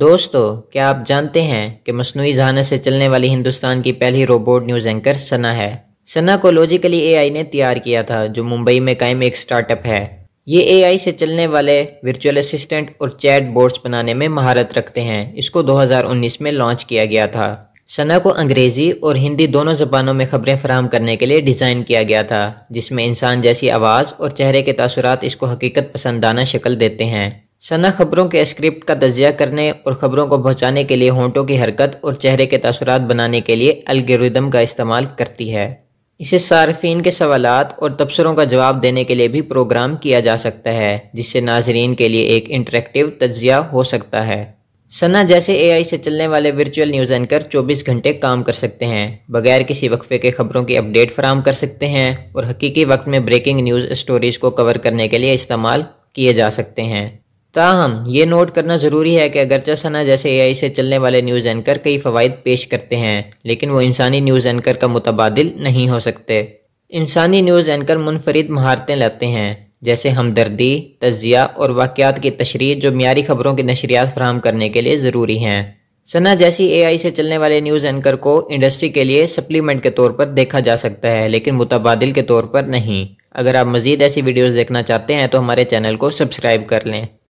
दोस्तों क्या आप जानते हैं कि मसनू जहानत से चलने वाली हिंदुस्तान की पहली रोबोट न्यूज़ एंकर सना है सना को लॉजिकली एआई ने तैयार किया था जो मुंबई में कायम एक स्टार्टअप है ये एआई से चलने वाले वर्चुअल असिस्टेंट और चैट बोर्ड्स बनाने में महारत रखते हैं इसको 2019 में लॉन्च किया गया था सना को अंग्रेज़ी और हिंदी दोनों जबानों में खबरें फराम करने के लिए डिज़ाइन किया गया था जिसमें इंसान जैसी आवाज़ और चेहरे के तसरत इसको हकीकत पसंदाना शक्ल देते हैं सना खबरों के स्क्रिप्ट का तजिया करने और ख़बरों को पहुँचाने के लिए होंटों की हरकत और चेहरे के तसरत बनाने के लिए अलगरिदम का इस्तेमाल करती है इसे सार्फिन के सवाल और तबसरों का जवाब देने के लिए भी प्रोग्राम किया जा सकता है जिससे नाजरीन के लिए एक इंटरेक्टिव तजिया हो सकता है सना जैसे एआई से चलने वाले वर्चुअल न्यूज़ एंकर 24 घंटे काम कर सकते हैं बगैर किसी वक्फे के खबरों की अपडेट फराम कर सकते हैं और हकीकी वक्त में ब्रेकिंग न्यूज़ स्टोरीज को कवर करने के लिए इस्तेमाल किए जा सकते हैं ताहम ये नोट करना ज़रूरी है कि अगरचा सना जैसे ए आई से चलने वाले न्यूज़ एंकर कई फ़वाद पेश करते हैं लेकिन वो इंसानी न्यूज़ एंकर का मुतबाद नहीं हो सकते इंसानी न्यूज़ एंकर मुनफरद महारतें लाते हैं जैसे हमदर्दी तजिया और वाक़ात की तशरी जो मीरी खबरों की नशरियात फ्राहम करने के लिए ज़रूरी हैं सना जैसी ए आई से चलने वाले न्यूज़ एंकर को इंडस्ट्री के लिए सप्लीमेंट के तौर पर देखा जा सकता है लेकिन मुतबाद के तौर पर नहीं अगर आप मज़ीद ऐसी वीडियोज़ देखना चाहते हैं तो हमारे चैनल को सब्सक्राइब कर लें